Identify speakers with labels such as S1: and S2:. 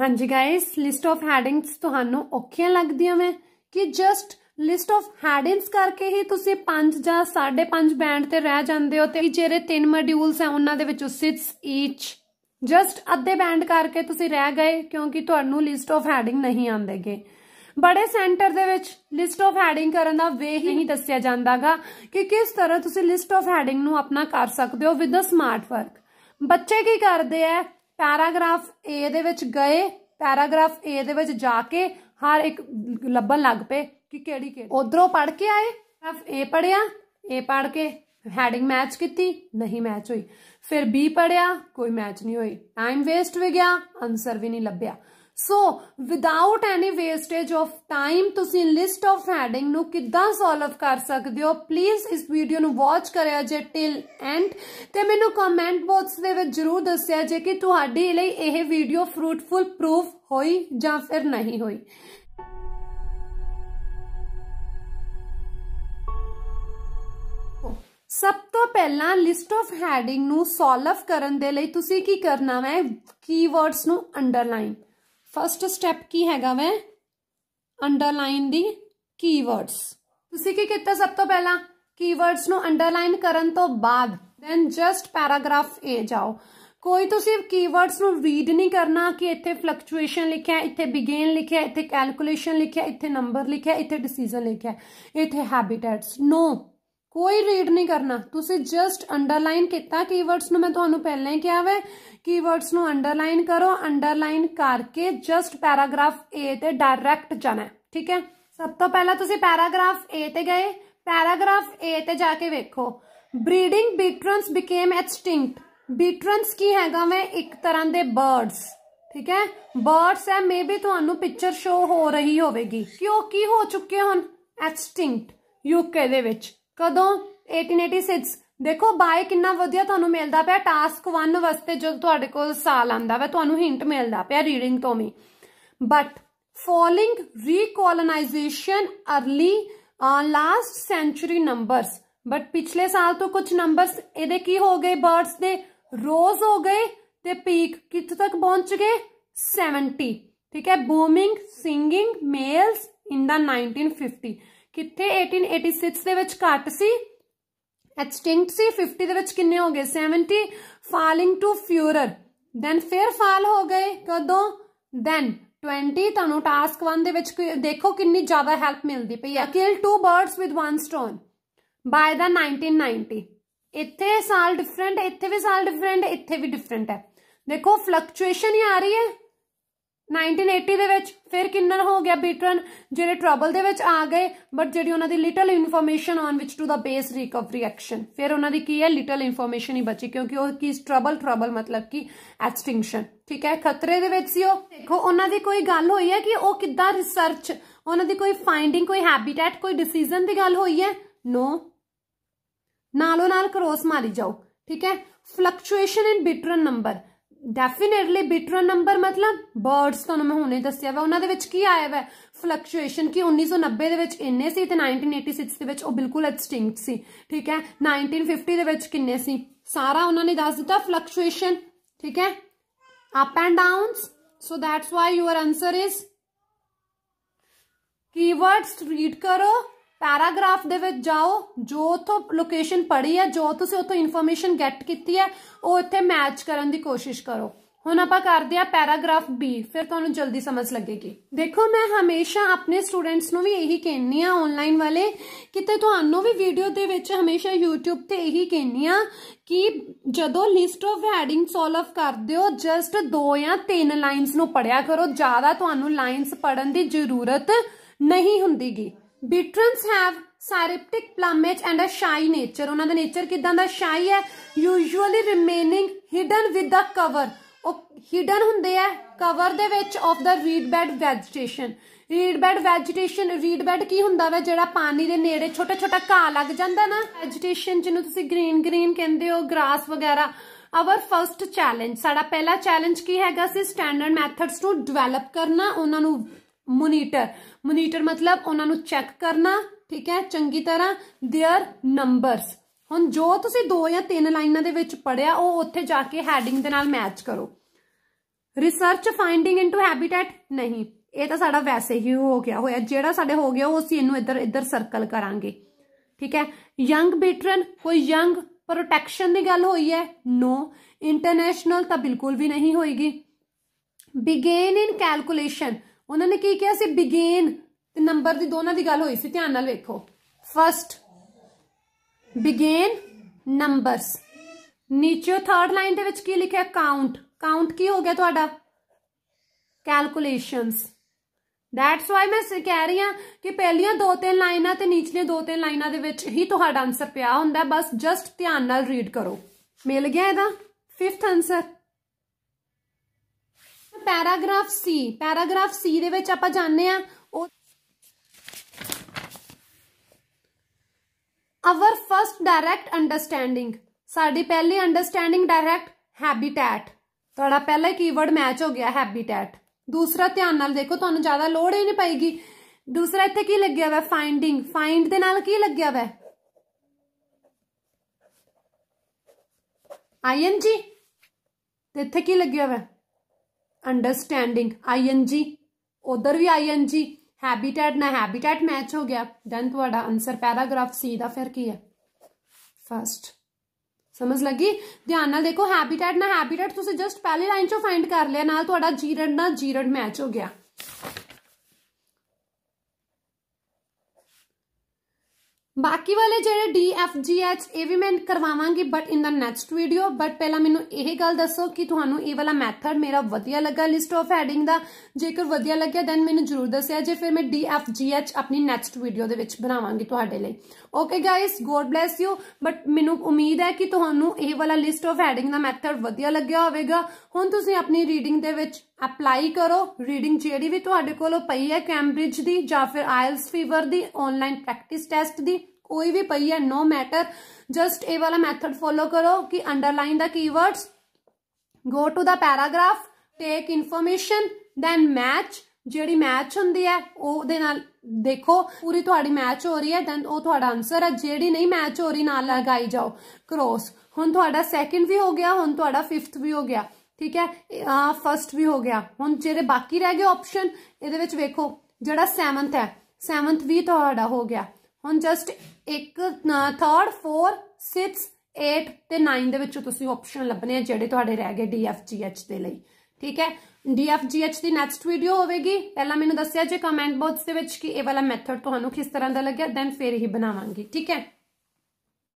S1: ਹਾਂਜੀ guys list of headings ਤੁਹਾਨੂੰ ਔਖੀਆਂ ਲੱਗਦੀਆਂ ਮੈਂ ਕਿ ਜਸਟ ਲਿਸਟ ਆਫ ਹੈਡਿੰਗਸ ਕਰਕੇ ਹੀ ਤੁਸੀਂ 5 ਜਾਂ 5.5 ਬੈਂਡ ਤੇ ਰਹਿ ਜਾਂਦੇ ਹੋ ਤੇ ਜਿਹੜੇ ਤਿੰਨ ਮੋਡਿਊਲਸ ਆ ਉਹਨਾਂ ਦੇ ਵਿੱਚੋਂ 6 ਈਚ ਜਸਟ ਅੱਧੇ ਬੈਂਡ ਕਰਕੇ ਤੁਸੀਂ ਰਹਿ ਗਏ ਕਿਉਂਕਿ ਤੁਹਾਨੂੰ ਲਿਸਟ ਆਫ ਹੈਡਿੰਗ ਨਹੀਂ ਆਉਂਦੇਗੇ ਬੜੇ ਸੈਂਟਰ ਦੇ ਵਿੱਚ ਲਿਸਟ ਆਫ ਹੈਡਿੰਗ ਕਰਨ ਦਾ ਵੇ ਹੀ ਨਹੀਂ ਦੱਸਿਆ ਜਾਂਦਾਗਾ ਕਿ ਕਿਸ ਤਰ੍ਹਾਂ ਤੁਸੀਂ ਲਿਸਟ ਆਫ ਹੈਡਿੰਗ ਨੂੰ ਆਪਣਾ ਕਰ ਸਕਦੇ ਹੋ ਵਿਦ ਅ ਸਮਾਰਟ ਵਰਕ ਬੱਚੇ ਕੀ ਕਰਦੇ ਆ ਪੈਰਾਗ੍ਰਾਫ ਏ ਦੇ ਵਿੱਚ ਗਏ ਪੈਰਾਗ੍ਰਾਫ ਏ ਦੇ ਵਿੱਚ ਜਾ ਕੇ ਹਰ ਇੱਕ ਲੱਭਣ ਲੱਗ ਪਏ ਕਿ ਕਿਹੜੀ ਕਿਹੜੀ ਉਧਰੋਂ ਪੜ ਕੇ ਆਏ ਪੈਰਾਗ੍ਰਾਫ ਏ ਪੜਿਆ ਏ ਪੜ ਕੇ ਹੈਡਿੰਗ ਮੈਚ ਕੀਤੀ ਨਹੀਂ ਮੈਚ ਹੋਈ ਫਿਰ B ਪੜਿਆ ਕੋਈ ਮੈਚ ਨਹੀਂ ਹੋਈ ਟਾਈਮ ਵੇਸਟ ਹੋ ਗਿਆ ਆਨਸਰ ਵੀ ਨਹੀਂ ਲੱਭਿਆ so without any wastage of time ਤੁਸੀਂ ਲਿਸਟ ਆਫ ਹੈਡਿੰਗ ਨੂੰ ਕਿੱਦਾਂ ਸੋਲਵ ਕਰ ਸਕਦੇ ਹੋ ਪਲੀਜ਼ ਇਸ ਵੀਡੀਓ ਨੂੰ ਵਾਚ ਕਰਿਆ ਜੇ ਟਿਲ ਐਂਡ ਤੇ ਮੈਨੂੰ ਕਮੈਂਟ ਬਾਕਸ ਦੇ ਵਿੱਚ ਜਰੂਰ ਦੱਸਿਆ ਜੇ ਕਿ ਤੁਹਾਡੇ ਲਈ ਇਹ ਵੀਡੀਓ ਫਰੂਟਫੁਲ ਪ੍ਰੂਫ ਹੋਈ ਜਾਂ ਫਿਰ ਨਹੀਂ ਹੋਈ ਸਭ ਤੋਂ ਪਹਿਲਾਂ ਲਿਸਟ ਆਫ ਹੈਡਿੰਗ ਨੂੰ ਸੋਲਵ ਕਰਨ ਦੇ ਲਈ ਤੁਸੀਂ ਕੀ ਕਰਨਾ ਹੈ ਕੀਵਰਡਸ ਨੂੰ ਅੰਡਰਲਾਈਨ ਫਸਟ ਸਟੈਪ ਕੀ ਹੈਗਾ ਵੈ ਅੰਡਰਲਾਈਨ ਦੀ ਕੀਵਰਡਸ ਤੁਸੀਂ ਕੀ ਕੀਤਾ ਸਭ ਤੋਂ ਪਹਿਲਾਂ ਕੀਵਰਡਸ ਨੂੰ ਅੰਡਰਲਾਈਨ ਕਰਨ ਤੋਂ ਬਾਅਦ ਦੈਨ ਜਸਟ ਪੈਰਾਗ੍ਰਾਫ ਏ ਜਾਓ ਕੋਈ ਤੁਸੀਂ ਕੀਵਰਡਸ ਨੂੰ ਰੀਡ ਨਹੀਂ ਕਰਨਾ ਕਿ ਇੱਥੇ ਫਲਕਚੁਏਸ਼ਨ ਲਿਖਿਆ ਇੱਥੇ ਬਿਗੇਨ ਲਿਖਿਆ ਇੱਥੇ ਕੈਲਕੂਲੇਸ਼ਨ ਲਿਖਿਆ ਇੱਥੇ ਨੰਬਰ ਲਿਖਿਆ ਇੱਥੇ ਡਿਸੀਜਨ ਲਿਖਿਆ ਇੱਥੇ ਹੈਬਿਟੈਟਸ ਨੋ ਕੋਈ ਰੀਡ ਨਹੀਂ ਕਰਨਾ ਤੁਸੀਂ ਜਸਟ ਅੰਡਰਲਾਈਨ ਕੀਤਾ ਕੀਵਰਡਸ ਨੂੰ ਮੈਂ ਤੁਹਾਨੂੰ ਪਹਿਲਾਂ ਹੀ ਕਿਹਾ ਵੈ ਕੀਵਰਡਸ ਨੂੰ ਅੰਡਰਲਾਈਨ ਕਰੋ ਅੰਡਰਲਾਈਨ ਕਰਕੇ ਜਸਟ ਪੈਰਾਗ੍ਰਾਫ A ਤੇ ਡਾਇਰੈਕਟ ਜਾਣਾ ਠੀਕ ਹੈ ਸਭ ਤੋਂ ਪਹਿਲਾਂ ਤੁਸੀਂ ਪੈਰਾਗ੍ਰਾਫ A ਤੇ ਗਏ ਪੈਰਾਗ੍ਰਾਫ A ਤੇ ਜਾ ਕੇ ਵੇਖੋ ਬਰੀਡਿੰਗ ਬੀਟਰਨਸ ਬਿਕੇਮ ਐਕਸਟਿੰਕਟ ਬੀਟਰਨਸ ਕੀ ਹੈਗਾ ਮੈਂ ਇੱਕ ਤਰ੍ਹਾਂ ਦੇ ਬਰਡਸ ਠੀਕ ਹੈ ਬਰਡਸ ਹੈ ਮੇਬੀ ਤੁਹਾਨੂੰ ਪਿਕਚਰ ਸ਼ੋ ਹੋ ਰਹੀ ਹੋਵੇਗੀ ਕਿਉਂ ਕੀ ਹੋ ਚੁੱਕੇ ਹਨ ਐਕਸਟਿੰਕਟ ਯੂਕੇ ਦੇ ਵਿੱਚ ਕਦੋਂ 1886 ਦੇਖੋ ਬਾਏ ਕਿੰਨਾ ਵਧੀਆ ਤੁਹਾਨੂੰ ਮਿਲਦਾ ਪਿਆ ਟਾਸਕ 1 ਵਾਸਤੇ ਜਦੋਂ ਤੁਹਾਡੇ ਕੋਲ ਸਾਲ ਆਂਦਾ ਵਾ ਤੁਹਾਨੂੰ ਹਿੰਟ ਮਿਲਦਾ ਪਿਆ ਰੀਡਿੰਗ ਤੋਂ ਵੀ but falling recolonisation early last century numbers but ਪਿਛਲੇ ਸਾਲ ਤੋਂ ਕੁਝ ਨੰਬਰਸ ਇਹਦੇ ਕੀ ਹੋ ਗਏ ਬਰਡਸ ਦੇ ਰੋਜ਼ ਹੋ ਗਏ ਤੇ ਪੀਕ ਕਿੱਥੇ ਤੱਕ ਪਹੁੰਚ ਗਏ 70 ਠੀਕ ਹੈ booming singing males in the 1950 ਕਿੱਥੇ 1886 ਦੇ ਵਿੱਚ ਘਟ ਸੀ ਐਕਸਟਿੰਕਟ ਸੀ 50 ਦੇ ਵਿੱਚ ਕਿੰਨੇ ਹੋ ਗਏ 70 ਫਾਲਿੰਗ ਟੂ ਫਿਊਰਰ ਦੈਨ ਫੇਰ ਫਾਲ ਹੋ ਗਏ ਕਦੋਂ ਦੈਨ 20 ਤੁਹਾਨੂੰ ਟਾਸਕ 1 ਦੇ ਵਿੱਚ ਦੇਖੋ ਕਿੰਨੀ ਜ਼ਿਆਦਾ ਹੈਲਪ ਮਿਲਦੀ ਪਈ ਹੈ kill two birds with one stone by the 1990 ਇੱਥੇ ਸਾਲ ਡਿਫਰੈਂਟ ਇੱਥੇ ਵੀ ਸਾਲ ਡਿਫਰੈਂਟ ਇੱਥੇ ਵੀ ਡਿਫਰੈਂਟ ਹੈ ਦੇਖੋ ਫਲਕਚੁਏਸ਼ਨ ਹੀ ਆ ਰਹੀ ਹੈ 1980 ਦੇ ਵਿੱਚ ਫਿਰ ਕਿੰਨਰ ਹੋ ਗਿਆ ਬੀਟਰਨ ਜਿਹੜੇ ਟਰਬਲ ਦੇ ਵਿੱਚ ਆ ਗਏ ਬਟ ਜਿਹੜੀ ਉਹਨਾਂ ਦੀ little information on which to the base recovery action ਫਿਰ ਉਹਨਾਂ ਦੀ ਕੀ ਹੈ ਲਿਟਲ ਇਨਫੋਰਮੇਸ਼ਨ ਹੀ ਬਚੀ ਕਿਉਂਕਿ ਉਹ ਕੀ ਟਰਬਲ ਟਰਬਲ ਮਤਲਬ ਕਿ ਐਕਸਟਿੰਕਸ਼ਨ ਠੀਕ ਹੈ ਖਤਰੇ ਦੇ ਵਿੱਚ ਸੀ ਉਹ ਦੇਖੋ ਉਹਨਾਂ ਦੀ ਕੋਈ ਗੱਲ ਹੋਈ ਹੈ ਕਿ ਉਹ ਕਿੱਦਾਂ ਰਿਸਰਚ ਉਹਨਾਂ ਦੀ ਕੋਈ ਫਾਈਂਡਿੰਗ ਕੋਈ ਹੈਬਿਟੈਟ ਕੋਈ ਡਿਸੀਜਨ ਦੀ ਗੱਲ ਹੋਈ ਹੈ ਨੋ ਨਾਲੋਂ ਨਾਲ ਕਰੋਸ ਮਾਰੀ ਜਾਓ ਠੀਕ ਹੈ fluctuation in bittern number definitely bittern number ਮਤਲਬ ਬਰਡਸ ਤੁਹਾਨੂੰ ਮੈਂ ਹੁਣੇ ਦੱਸਿਆ ਵਾ ਉਹਨਾਂ ਦੇ ਵਿੱਚ ਕੀ ਆਇਆ ਵਾ ਫਲਕਚੁਏਸ਼ਨ ਕਿ 1990 ਦੇ ਵਿੱਚ ਇੰਨੇ ਸੀ ਤੇ 1986 ਦੇ ਵਿੱਚ ਉਹ ਬਿਲਕੁਲ ਐਕਸਟਿੰਕਟ ਸੀ ਠੀਕ ਹੈ 1950 ਦੇ ਵਿੱਚ ਕਿੰਨੇ ਸੀ ਸਾਰਾ ਉਹਨਾਂ ਨੇ ਦੱਸ ਦਿੱਤਾ ਫਲਕਚੁਏਸ਼ਨ ਠੀਕ ਹੈ up and downs so that's why your answer is keywords read ਕਰੋ ਪੈਰਾਗ੍ਰਾਫ ਦੇ ਵਿੱਚ ਜਾਓ ਜੋ ਉਥੋਂ ਲੋਕੇਸ਼ਨ ਪੜੀ ਹੈ ਜੋ ਤੁਸੀਂ ਉਥੋਂ ਇਨਫੋਰਮੇਸ਼ਨ ਗੈਟ ਕੀਤੀ ਹੈ ਉਹ ਇੱਥੇ ਮੈਚ ਕਰਨ ਦੀ ਕੋਸ਼ਿਸ਼ ਕਰੋ ਹੁਣ ਆਪਾਂ ਕਰਦੇ ਆ ਪੈਰਾਗ੍ਰਾਫ B ਫਿਰ ਤੁਹਾਨੂੰ ਜਲਦੀ ਸਮਝ ਲੱਗੇਗੀ ਦੇਖੋ ਮੈਂ ਹਮੇਸ਼ਾ ਆਪਣੇ ਸਟੂਡੈਂਟਸ ਨੂੰ ਵੀ ਇਹੀ ਕਹਿੰਨੀ ਆ ਆਨਲਾਈਨ ਵਾਲੇ ਕਿਤੇ ਤੁਹਾਨੂੰ ਵੀ ਵੀਡੀਓ ਦੇ ਵਿੱਚ ਹਮੇਸ਼ਾ YouTube ਤੇ ਇਹੀ ਕਹਿੰਨੀ ਆ ਕਿ ਜਦੋਂ ਲਿਸਟ ਆਫ ਹੈਡਿੰਗ ਸੋਲਵ ਕਰਦੇ ਹੋ ਜਸਟ ਦੋ ਜਾਂ ਤਿੰਨ ਲਾਈਨਸ ਨੂੰ ਪੜਿਆ ਕਰੋ ਜ਼ਿਆਦਾ ਤੁਹਾਨੂੰ ਲਾਈਨਸ ਪੜਨ ਦੀ ਜ਼ਰੂਰਤ ਨਹੀਂ ਹੁੰਦੀਗੀ bitterns have cryptic plumage and a shy nature ਉਹਨਾਂ ਦਾ ਨੇਚਰ ਕਿਦਾਂ ਦਾ ਸ਼ਾਈ ਹੈ usually remaining hidden with the cover ਉਹ ਹਿਡਨ ਹੁੰਦੇ ਆ ਕਵਰ ਦੇ ਵਿੱਚ of the reed bed vegetation reed bed vegetation reed bed ਕੀ ਹੁੰਦਾ ਵਾ ਜਿਹੜਾ ਪਾਣੀ ਦੇ ਨੇੜੇ ਛੋਟਾ ਛੋਟਾ ਘਾਹ ਲੱਗ ਜਾਂਦਾ ਨਾ ਵੈਜੀਟੇਸ਼ਨ ਜਿਹਨੂੰ ਤੁਸੀਂ ਗ੍ਰੀਨ ਗ੍ਰੀਨ ਕਹਿੰਦੇ ਹੋ ਗ੍ਰਾਸ ਵਗੈਰਾ ਆਵਰ ਫਰਸਟ ਚੈਲੰਜ ਸਾਡਾ ਪਹਿਲਾ ਚੈਲੰਜ ਕੀ ਹੈਗਾ ਸੀ ਸਟੈਂਡਰਡ ਮੈਥਡਸ ਨੂੰ ਡਿਵੈਲਪ ਕਰਨਾ ਉਹਨਾਂ ਨੂੰ ਮੋਨੀਟਰ ਮੋਨੀਟਰ ਮਤਲਬ ਉਹਨਾਂ ਨੂੰ ਚੈੱਕ ਕਰਨਾ ਠੀਕ ਹੈ ਚੰਗੀ ਤਰ੍ਹਾਂ देयर ਨੰਬਰਸ ਹੁਣ ਜੋ ਤੁਸੀਂ ਦੋ ਜਾਂ ਤਿੰਨ ਲਾਈਨਾਂ ਦੇ ਵਿੱਚ ਪੜਿਆ ਉਹ ਉੱਥੇ ਜਾ ਕੇ ਹੈਡਿੰਗ ਦੇ ਨਾਲ ਮੈਚ ਕਰੋ ਰਿਸਰਚ ਫਾਈਂਡਿੰਗ ਇਨਟੂ ਹੈਬਿਟੈਟ ਨਹੀਂ ਇਹ ਤਾਂ ਸਾਡਾ ਵੈਸੇ ਹੀ ਹੋ ਗਿਆ ਹੋਇਆ ਜਿਹੜਾ ਸਾਡੇ ਹੋ ਗਿਆ ਉਹ ਅਸੀਂ ਇਹਨੂੰ ਇੱਧਰ ਇੱਧਰ ਸਰਕਲ ਕਰਾਂਗੇ ਠੀਕ ਹੈ ਯੰਗ ਬੀਟਰਨ ਕੋਈ ਯੰਗ ਪ੍ਰੋਟੈਕਸ਼ਨ ਦੀ ਗੱਲ ਹੋਈ ਹੈ ਨੋ ਇੰਟਰਨੈਸ਼ਨਲ ਤਾਂ ਬਿਲਕੁਲ ਵੀ ਨਹੀਂ ਹੋਏਗੀ ਬਿਗੇਨ ਇਨ ਕੈਲਕੂਲੇਸ਼ਨ ਉਹਨਾਂ ਨੇ ਕੀ ਕਿਹਾ ਸੀ ਬਿਗੇਨ ਤੇ ਨੰਬਰ ਦੀ ਦੋਨਾਂ ਦੀ ਗੱਲ ਹੋਈ ਸੀ ਧਿਆਨ ਨਾਲ ਵੇਖੋ ਫਸਟ ਬਿਗੇਨ ਨੰਬਰਸ ਨੀਚੇ ਥਰਡ ਲਾਈਨ ਦੇ ਵਿੱਚ ਕੀ ਲਿਖਿਆ ਕਾਊਂਟ ਕਾਊਂਟ ਕੀ ਹੋ ਗਿਆ ਤੁਹਾਡਾ ਕੈਲਕੂਲੇਸ਼ਨਸ ਦੈਟਸ ਵਾਈ ਮੈਂ ਕਹਿ ਰਹੀ ਹਾਂ ਕਿ ਪਹਿਲੀਆਂ ਦੋ ਤਿੰਨ ਲਾਈਨਾਂ ਤੇ ਨੀਚਲੀਆਂ ਦੋ ਤਿੰਨ ਲਾਈਨਾਂ ਦੇ ਵਿੱਚ ਹੀ ਤੁਹਾਡਾ ਆਨਸਰ ਪਿਆ ਹੁੰਦਾ ਬਸ ਜਸਟ ਧਿਆਨ ਨਾਲ ਰੀਡ ਕਰੋ ਮਿਲ ਗਿਆ ਇਹਦਾ fifth answer paragraph C paragraph C ਦੇ ਵਿੱਚ ਆਪਾਂ ਜਾਣਦੇ ਆ ਉਹ ਆਵਰ ਫਰਸਟ ਡਾਇਰੈਕਟ ਅੰਡਰਸਟੈਂਡਿੰਗ ਸਾਡੀ ਪਹਿਲੀ ਅੰਡਰਸਟੈਂਡਿੰਗ ਡਾਇਰੈਕਟ ਹੈਬਿਟੈਟ ਤੁਹਾਡਾ ਪਹਿਲਾ ਕੀਵਰਡ ਮੈਚ ਹੋ ਗਿਆ ਹੈਬਿਟੈਟ ਦੂਸਰਾ ਧਿਆਨ ਨਾਲ ਦੇਖੋ ਤੁਹਾਨੂੰ ਜ਼ਿਆਦਾ ਲੋੜ ਹੀ ਨਹੀਂ ਪਏਗੀ ਦੂਸਰਾ ਇੱਥੇ ਕੀ ਲੱਗਿਆ ਹੋਇਆ ਫਾਈਂਡਿੰਗ ਫਾਈਂਡ ਦੇ ਨਾਲ ਕੀ ਲੱਗਿਆ ਹੋਇਆ ਆਈਐਨਜੀ ਤੇ ਇੱਥੇ ਕੀ ਲੱਗਿਆ ਹੋਇਆ अंडरस्टैंडिंग आई एन जी उधर भी आई एन जी हैबीटैट ना हैबीटैट मैच हो गया दैन थोड़ा आंसर पैराग्राफ सी का फिर की है फर्स्ट समझ लगी ध्यान ना देखो हैबीटैट ना हैबीटैट तुम जस्ट पहली लाइन चो फाइंड कर लिया ना जीरड ना जीरण मैच हो गया ਬਾਕੀ ਵਾਲੇ ਜਿਹੜੇ ਡੀ ਐਫ ਜੀ ਐਚ ਇਹ ਵੀ ਮੈਂ ਕਰਵਾਵਾਂਗੀ but in the next video but ਪਹਿਲਾਂ ਮੈਨੂੰ ਇਹ ਗੱਲ ਦੱਸੋ ਕਿ ਤੁਹਾਨੂੰ ਇਹ ਵਾਲਾ ਮੈਥਡ ਮੇਰਾ ਵਧੀਆ ਲੱਗਾ ਲਿਸਟ ਆਫ ਹੈਡਿੰਗ ਦਾ ਜੇਕਰ ਵਧੀਆ ਲੱਗਿਆ ਦੈਨ ਮੈਨੂੰ ਜਰੂਰ ਦੱਸਿਆ ਜੇ ਫਿਰ ਮੈਂ ਡੀ ਐਫ ਜੀ ਐਚ ਆਪਣੀ ਨੈਕਸਟ ਵੀਡੀਓ ਦੇ ਵਿੱਚ ਬਣਾਵਾਂਗੀ ਤੁਹਾਡੇ ਲਈ okay guys God bless you but ਮੈਨੂੰ ਉਮੀਦ ਹੈ ਕਿ ਤੁਹਾਨੂੰ ਇਹ ਵਾਲਾ ਲਿਸਟ ਆਫ ਹੈਡਿੰਗ ਦਾ ਮੈਥਡ ਵਧੀਆ ਲੱਗਿਆ ਹੋਵੇਗਾ ਹੁਣ ਤੁਸੀਂ ਆਪਣੀ ਰੀਡਿੰਗ ਦੇ ਵਿੱਚ ਅਪਲਾਈ ਕਰੋ ਰੀਡਿੰਗ ਜਿਹੜੀ ਵੀ ਤੁਹਾਡੇ ਕੋਲ ਪਈ ਹੈ ਕੈਂਬ੍ਰਿਜ ਦੀ ਜਾਂ ਫਿਰ ਆਇਲਸ ਫੀਵਰ ਦੀ ਆਨਲਾਈਨ ਪ੍ਰੈਕਟਿਸ ਟੈਸਟ ਦੀ ਕੋਈ ਵੀ ਪਈ ਹੈ ਨੋ ਮੈਟਰ ਜਸਟ ਇਹ ਵਾਲਾ ਮੈਥਡ ਫੋਲੋ ਕਰੋ ਕਿ underline the keywords go to the paragraph take information then match ਜਿਹੜੀ ਮੈਚ ਹੁੰਦੀ ਹੈ ਉਹਦੇ ਨਾਲ ਦੇਖੋ ਪੂਰੀ ਤੁਹਾਡੀ ਮੈਚ ਹੋ ਰਹੀ ਹੈ ਦੈਨ ਉਹ ਤੁਹਾਡਾ ਆਨਸਰ ਹੈ ਜਿਹੜੀ ਨਹੀਂ ਮੈਚ ਹੋ ਰਹੀ ਨਾਲ ਲਗਾਈ ਜਾਓ ਕ੍ਰੋਸ ਹੁਣ ਤੁਹਾਡਾ ਸੈਕਿੰਡ ਵੀ ਹੋ ਗਿਆ ਹੁਣ ਤੁਹਾਡਾ ਫਿਫਥ ਵੀ ਹੋ ਗਿਆ ਠੀਕ ਹੈ ਫਰਸਟ ਵੀ ਹੋ ਗਿਆ ਹੁਣ ਜਿਹੜੇ ਬਾਕੀ ਰਹਿ ਗਏ ਆਪਸ਼ਨ ਇਹਦੇ ਵਿੱਚ ਵੇਖੋ ਜਿਹੜਾ ਸੈਵਨਥ ਹੈ ਸੈਵਨਥ ਵੀ ਤੁਹਾਡਾ ਹੋ ਗਿਆ ਹੁਣ ਜਸਟ ਇੱਕ ਥਰਡ 4 6 8 ਤੇ 9 ਦੇ ਵਿੱਚੋਂ ਤੁਸੀਂ ਆਪਸ਼ਨ ਲੱਭਣੇ ਆ ਜਿਹੜੇ ਤੁਹਾਡੇ ਰਹਿ ਗਏ ਡੀ ਐਫ ਜੀ ਐਚ ਦੇ ਲਈ ਠੀਕ ਹੈ ਡੀਐਫਜੀਐਚ ਦੀ ਨੈਕਸਟ ਵੀਡੀਓ ਹੋਵੇਗੀ ਪਹਿਲਾਂ ਮੈਨੂੰ ਦੱਸਿਆ ਜੇ ਕਮੈਂਟ ਬਾਕਸ ਦੇ ਵਿੱਚ ਕਿ ਇਹ ਵਾਲਾ ਮੈਥਡ ਤੁਹਾਨੂੰ ਕਿਸ ਤਰ੍ਹਾਂ ਦਾ ਲੱਗਿਆ ਦੈਨ ਫੇਰ ਹੀ ਬਣਾਵਾਂਗੀ ਠੀਕ ਹੈ